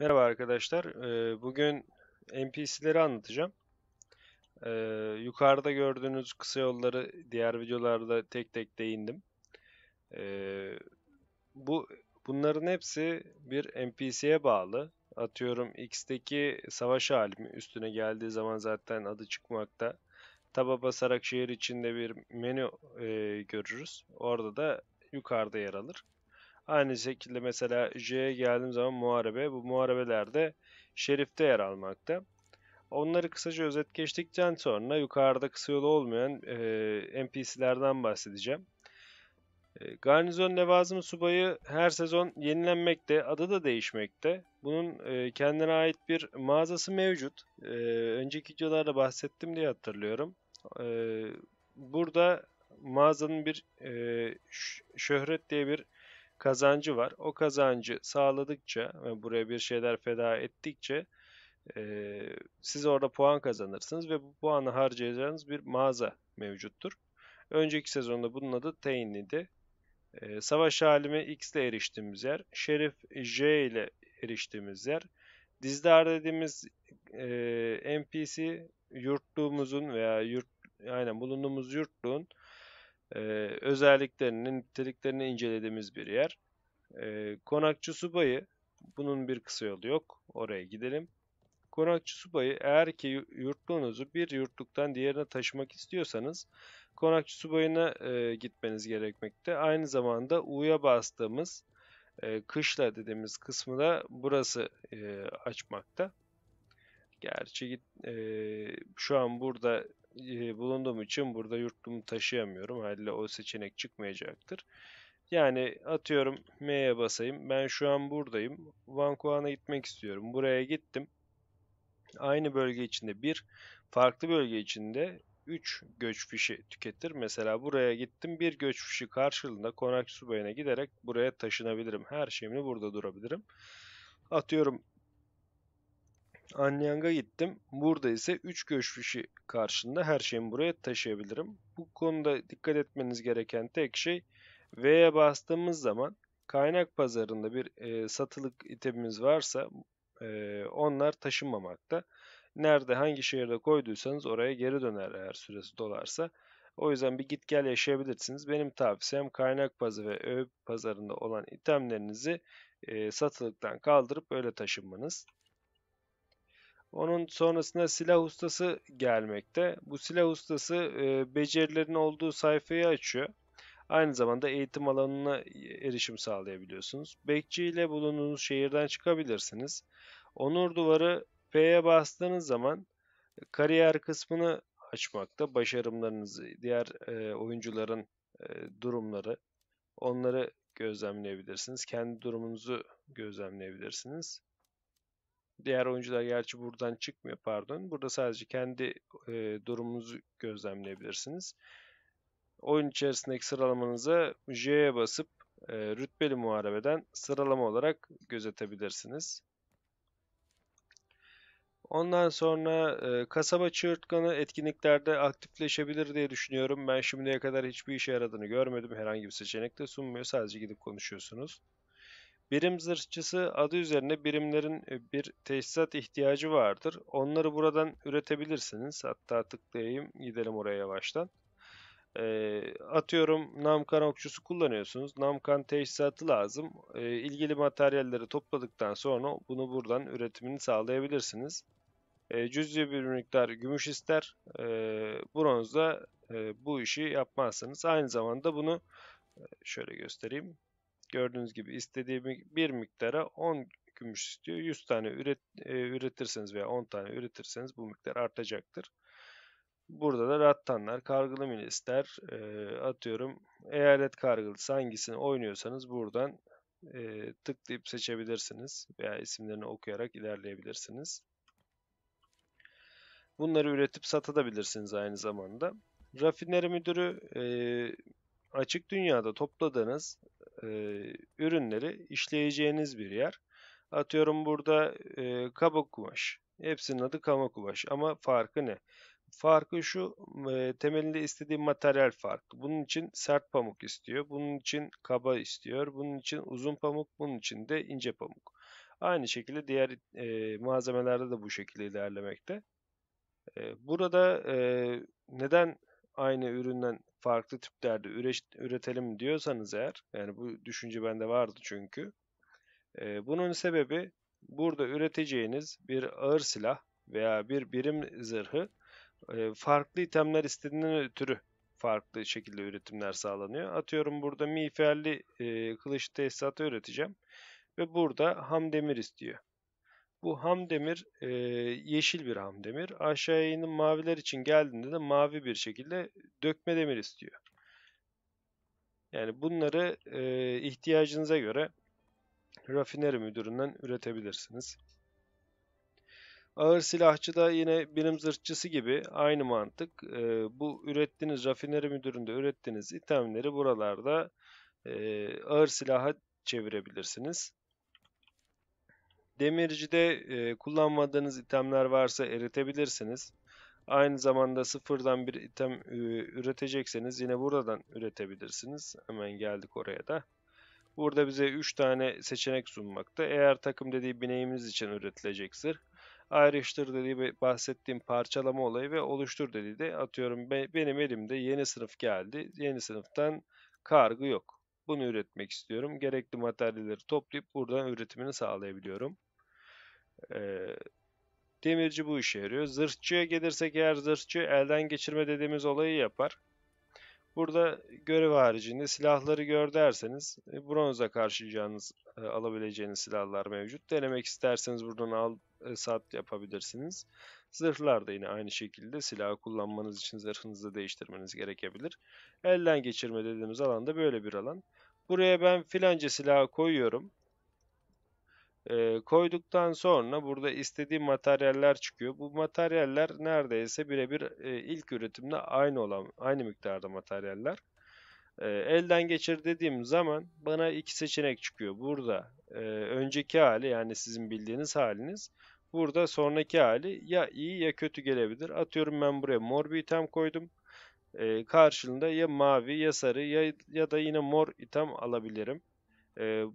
Merhaba arkadaşlar. Ee, bugün NPC'leri anlatacağım. Ee, yukarıda gördüğünüz kısa yolları diğer videolarda tek tek değindim. Ee, bu Bunların hepsi bir NPC'ye bağlı. Atıyorum X'teki savaş halimi üstüne geldiği zaman zaten adı çıkmakta. Taba basarak şehir içinde bir menü e, görürüz. Orada da yukarıda yer alır. Aynı şekilde mesela J'ye geldiğim zaman muharebe. Bu muharebelerde şerifte yer almakta. Onları kısaca özet geçtikten sonra yukarıda kısa yolu olmayan e, NPC'lerden bahsedeceğim. E, garnizon levazım subayı her sezon yenilenmekte, adı da değişmekte. Bunun e, kendine ait bir mağazası mevcut. E, önceki videolarda bahsettim diye hatırlıyorum. E, burada mağazanın bir e, şöhret diye bir kazancı var. O kazancı sağladıkça ve buraya bir şeyler feda ettikçe e, siz orada puan kazanırsınız ve bu puanı harcayacağınız bir mağaza mevcuttur. Önceki sezonda bunun adı Teyni'di. E, savaş halime X ile eriştiğimiz yer, Şerif J ile eriştiğimiz yer, Dizdar dediğimiz e, NPC yurtluğumuzun veya yurt, aynen bulunduğumuz yurtluğun e, özelliklerini, niteliklerini incelediğimiz bir yer. E, konakçı subayı, bunun bir kısa yolu yok, oraya gidelim. Konakçı subayı eğer ki yurtluğunuzu bir yurtluktan diğerine taşımak istiyorsanız konakçı subayına e, gitmeniz gerekmekte. Aynı zamanda U'ya bastığımız e, kışla dediğimiz kısmı da burası e, açmakta. Gerçi e, şu an burada e, bulunduğum için burada yurtlumu taşıyamıyorum. Haliyle o seçenek çıkmayacaktır. Yani atıyorum M'ye basayım. Ben şu an buradayım. Vancouver'a gitmek istiyorum. Buraya gittim. Aynı bölge içinde bir, farklı bölge içinde 3 göç fişi tüketir. Mesela buraya gittim bir göç fişi karşılığında konak subayına giderek buraya taşınabilirim. Her şeyimi burada durabilirim. Atıyorum Anyang'a gittim. Burada ise 3 göç karşında her şeyimi buraya taşıyabilirim. Bu konuda dikkat etmeniz gereken tek şey V'ye bastığımız zaman kaynak pazarında bir e, satılık itemimiz varsa e, onlar taşınmamakta. Nerede hangi şehirde koyduysanız oraya geri döner eğer süresi dolarsa. O yüzden bir git gel yaşayabilirsiniz. Benim tavsiyem kaynak pazı ve öğü pazarında olan itemlerinizi e, satılıktan kaldırıp öyle taşınmanız. Onun sonrasında silah ustası gelmekte. Bu silah ustası e, becerilerin olduğu sayfayı açıyor. Aynı zamanda eğitim alanına erişim sağlayabiliyorsunuz. Bekçi ile bulunduğunuz şehirden çıkabilirsiniz. Onur duvarı P'ye bastığınız zaman kariyer kısmını açmakta. Başarımlarınızı, diğer e, oyuncuların e, durumları onları gözlemleyebilirsiniz. Kendi durumunuzu gözlemleyebilirsiniz. Diğer oyuncular gerçi buradan çıkmıyor pardon. Burada sadece kendi e, durumunuzu gözlemleyebilirsiniz. Oyun içerisindeki sıralamanızı J'ye basıp e, rütbeli muharebeden sıralama olarak gözetebilirsiniz. Ondan sonra e, kasaba çığırtkanı etkinliklerde aktifleşebilir diye düşünüyorum. Ben şimdiye kadar hiçbir işe yaradığını görmedim. Herhangi bir seçenek de sunmuyor. Sadece gidip konuşuyorsunuz. Birim zırhçısı adı üzerine birimlerin e, bir teçhizat ihtiyacı vardır. Onları buradan üretebilirsiniz. Hatta tıklayayım gidelim oraya yavaştan. E, atıyorum namkan okçusu kullanıyorsunuz. Namkan teşhisatı lazım. İlgili e, ilgili materyalleri topladıktan sonra bunu buradan üretimini sağlayabilirsiniz. E, cüzi bir miktar gümüş ister. E, bronzda bu işi yapmazsınız. Aynı zamanda bunu şöyle göstereyim. Gördüğünüz gibi istediği bir miktara 10 gümüş istiyor. 100 tane üret, e, üretirseniz veya 10 tane üretirseniz bu miktar artacaktır. Burada da rattanlar kargılı mil E, atıyorum eyalet kargılısı hangisini oynuyorsanız buradan e, tıklayıp seçebilirsiniz veya isimlerini okuyarak ilerleyebilirsiniz. Bunları üretip satabilirsiniz aynı zamanda. Rafineri müdürü e, açık dünyada topladığınız e, ürünleri işleyeceğiniz bir yer. Atıyorum burada e, kaba kumaş. Hepsinin adı kaba kumaş ama farkı ne? Farkı şu e, temelinde istediği materyal farklı. Bunun için sert pamuk istiyor. Bunun için kaba istiyor. Bunun için uzun pamuk. Bunun için de ince pamuk. Aynı şekilde diğer e, malzemelerde de bu şekilde ilerlemekte. E, burada e, neden aynı üründen farklı tiplerde üretelim diyorsanız eğer, yani bu düşünce bende vardı çünkü. E, bunun sebebi burada üreteceğiniz bir ağır silah veya bir birim zırhı e, farklı itemler istediğinden ötürü farklı şekilde üretimler sağlanıyor. Atıyorum burada miğferli e, kılıç tesisatı üreteceğim ve burada ham demir istiyor. Bu ham demir e, yeşil bir ham demir. Aşağıya inin maviler için geldiğinde de mavi bir şekilde dökme demir istiyor. Yani bunları e, ihtiyacınıza göre rafineri müdüründen üretebilirsiniz. Ağır silahçı da yine birim zırhçısı gibi aynı mantık. E, bu ürettiğiniz rafineri müdüründe ürettiğiniz itemleri buralarda e, ağır silaha çevirebilirsiniz. Demircide e, kullanmadığınız itemler varsa eritebilirsiniz. Aynı zamanda sıfırdan bir item e, üretecekseniz yine buradan üretebilirsiniz. Hemen geldik oraya da. Burada bize 3 tane seçenek sunmakta. Eğer takım dediği bineğimiz için üretilecektir. Ayrıştır dediği bahsettiğim parçalama olayı ve oluştur dediği de atıyorum benim elimde yeni sınıf geldi. Yeni sınıftan kargı yok. Bunu üretmek istiyorum. Gerekli materyalleri toplayıp buradan üretimini sağlayabiliyorum. E, demirci bu işe yarıyor. Zırhçıya gelirsek eğer zırhçı elden geçirme dediğimiz olayı yapar. Burada görev haricinde silahları gör derseniz e, bronza karşılayacağınız, e, alabileceğiniz silahlar mevcut. Denemek isterseniz buradan al, e, sat yapabilirsiniz. Zırhlar da yine aynı şekilde silahı kullanmanız için zırhınızı değiştirmeniz gerekebilir. Elden geçirme dediğimiz alan da böyle bir alan. Buraya ben filanca silahı koyuyorum. E, koyduktan sonra burada istediğim materyaller çıkıyor. Bu materyaller neredeyse birebir e, ilk üretimde aynı olan aynı miktarda materyaller. E, elden geçir dediğim zaman bana iki seçenek çıkıyor. Burada e, önceki hali yani sizin bildiğiniz haliniz. Burada sonraki hali ya iyi ya kötü gelebilir. Atıyorum ben buraya mor bir item koydum. E, karşılığında ya mavi ya sarı ya, ya da yine mor item alabilirim.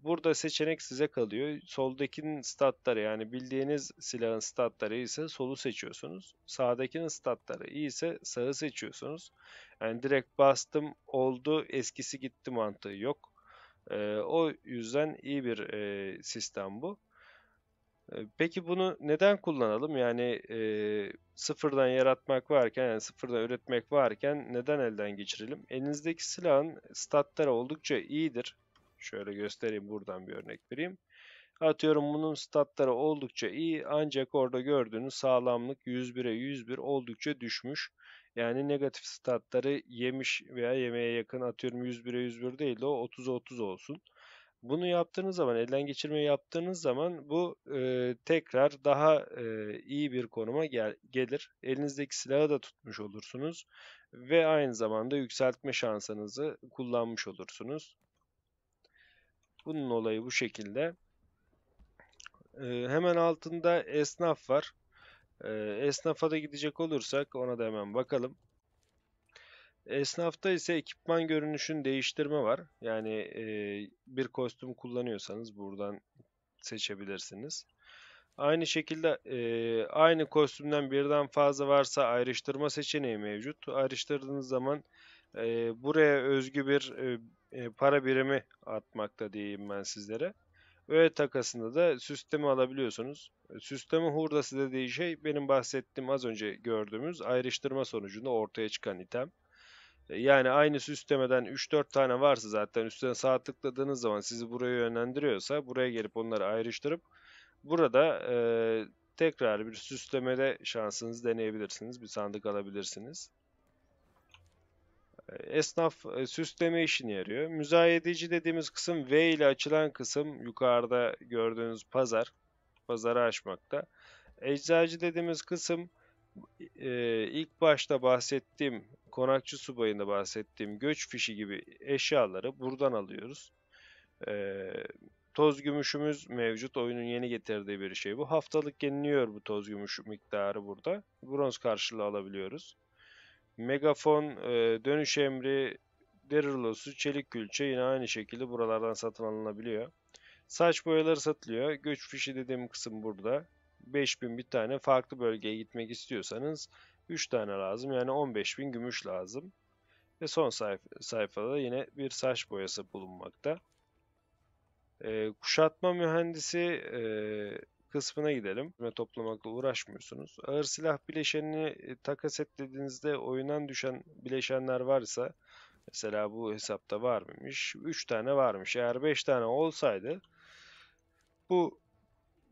Burada seçenek size kalıyor. Soldakinin statları yani bildiğiniz silahın statları ise solu seçiyorsunuz. Sağdakinin statları iyi ise sağı seçiyorsunuz. Yani direkt bastım oldu eskisi gitti mantığı yok. O yüzden iyi bir sistem bu. Peki bunu neden kullanalım? Yani e, sıfırdan yaratmak varken, yani sıfırdan üretmek varken neden elden geçirelim? Elinizdeki silahın statları oldukça iyidir. Şöyle göstereyim buradan bir örnek vereyim. Atıyorum bunun statları oldukça iyi ancak orada gördüğünüz sağlamlık 101'e 101 oldukça düşmüş. Yani negatif statları yemiş veya yemeğe yakın atıyorum 101'e 101 değil de o 30'a 30 olsun. Bunu yaptığınız zaman, elden geçirmeyi yaptığınız zaman bu e, tekrar daha e, iyi bir konuma gel gelir. Elinizdeki silahı da tutmuş olursunuz ve aynı zamanda yükseltme şansınızı kullanmış olursunuz. Bunun olayı bu şekilde. Ee, hemen altında esnaf var. Ee, esnafa da gidecek olursak ona da hemen bakalım. Esnafta ise ekipman görünüşün değiştirme var. Yani e, bir kostüm kullanıyorsanız buradan seçebilirsiniz. Aynı şekilde e, aynı kostümden birden fazla varsa ayrıştırma seçeneği mevcut. Ayrıştırdığınız zaman e, buraya özgü bir e, e, para birimi atmakta diyeyim ben sizlere. Öğe takasında da süslemi alabiliyorsunuz. Süsleme hurdası dediği şey benim bahsettiğim az önce gördüğümüz ayrıştırma sonucunda ortaya çıkan item. E, yani aynı süslemeden 3-4 tane varsa zaten üstüne sağ tıkladığınız zaman sizi buraya yönlendiriyorsa buraya gelip onları ayrıştırıp burada e, tekrar bir süslemede şansınız deneyebilirsiniz. Bir sandık alabilirsiniz. Esnaf e, süsleme işine yarıyor. Müzayedeci dediğimiz kısım V ile açılan kısım yukarıda gördüğünüz pazar. Pazarı açmakta. Eczacı dediğimiz kısım e, ilk başta bahsettiğim konakçı subayında bahsettiğim göç fişi gibi eşyaları buradan alıyoruz. E, toz gümüşümüz mevcut. Oyunun yeni getirdiği bir şey bu. Haftalık yeniliyor bu toz gümüş miktarı burada. Bronz karşılığı alabiliyoruz. Megafon e, dönüş emri Derilosu, çelik külçe yine aynı şekilde buralardan satın alınabiliyor. Saç boyaları satılıyor. Göç fişi dediğim kısım burada. 5000 bir tane farklı bölgeye gitmek istiyorsanız 3 tane lazım. Yani 15000 gümüş lazım. Ve son sayf sayfada yine bir saç boyası bulunmakta. E, kuşatma mühendisi e, kısmına gidelim. Ve toplamakla uğraşmıyorsunuz. Ağır silah bileşenini e, takas etlediğinizde dediğinizde oyundan düşen bileşenler varsa mesela bu hesapta var mıymış? 3 tane varmış. Eğer 5 tane olsaydı bu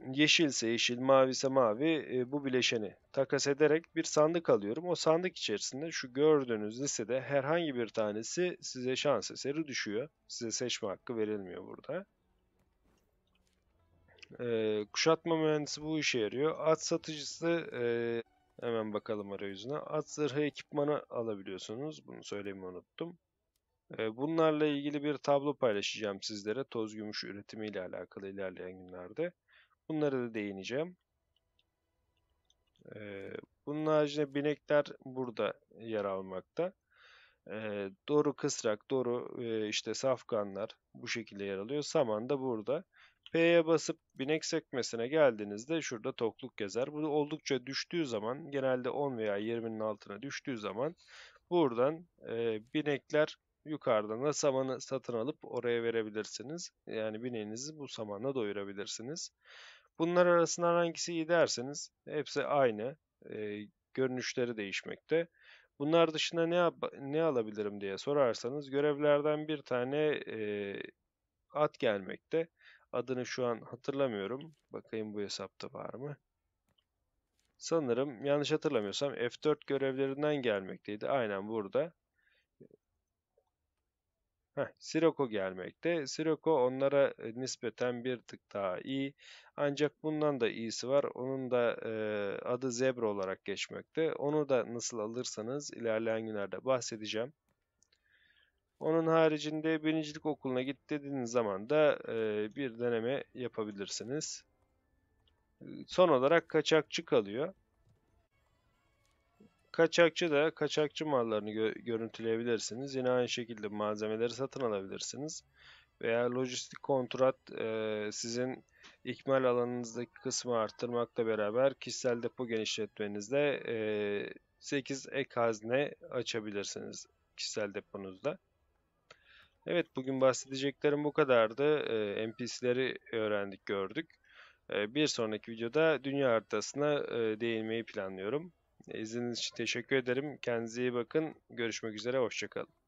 yeşilse yeşil, mavise mavi e, bu bileşeni takas ederek bir sandık alıyorum. O sandık içerisinde şu gördüğünüz listede herhangi bir tanesi size şans eseri düşüyor. Size seçme hakkı verilmiyor burada. E, kuşatma mühendisi bu işe yarıyor. At satıcısı e, hemen bakalım arayüzüne. At zırhı ekipmanı alabiliyorsunuz. Bunu söylemeyi unuttum. E, bunlarla ilgili bir tablo paylaşacağım sizlere. Toz gümüş üretimi ile alakalı ilerleyen günlerde. Bunlara da değineceğim. E, bunun haricinde binekler burada yer almakta. E, doğru kısrak, doğru e, işte safkanlar bu şekilde yer alıyor. Saman da burada. P'ye basıp binek sekmesine geldiğinizde şurada tokluk gezer. Bu oldukça düştüğü zaman genelde 10 veya 20'nin altına düştüğü zaman buradan e, binekler yukarıdan samanı satın alıp oraya verebilirsiniz. Yani bineğinizi bu samanla doyurabilirsiniz. Bunlar arasında hangisi iyi derseniz hepsi aynı. E, görünüşleri değişmekte. Bunlar dışında ne, ne alabilirim diye sorarsanız görevlerden bir tane e, at gelmekte. Adını şu an hatırlamıyorum. Bakayım bu hesapta var mı? Sanırım yanlış hatırlamıyorsam F4 görevlerinden gelmekteydi. Aynen burada. Heh, Siroko gelmekte. Siroko onlara e, nispeten bir tık daha iyi. Ancak bundan da iyisi var. Onun da e, adı Zebra olarak geçmekte. Onu da nasıl alırsanız ilerleyen günlerde bahsedeceğim. Onun haricinde binicilik okuluna git dediğiniz zaman da e, bir deneme yapabilirsiniz. Son olarak kaçakçı kalıyor. Kaçakçı da kaçakçı mallarını gö görüntüleyebilirsiniz. Yine aynı şekilde malzemeleri satın alabilirsiniz. Veya lojistik kontrat e, sizin ikmal alanınızdaki kısmı arttırmakla beraber kişisel depo genişletmenizde e, 8 ek hazne açabilirsiniz kişisel deponuzda. Evet bugün bahsedeceklerim bu kadardı. Ee, NPC'leri öğrendik gördük. Ee, bir sonraki videoda dünya haritasına e, değinmeyi planlıyorum. İzniniz için teşekkür ederim. Kendinize iyi bakın. Görüşmek üzere. Hoşçakalın.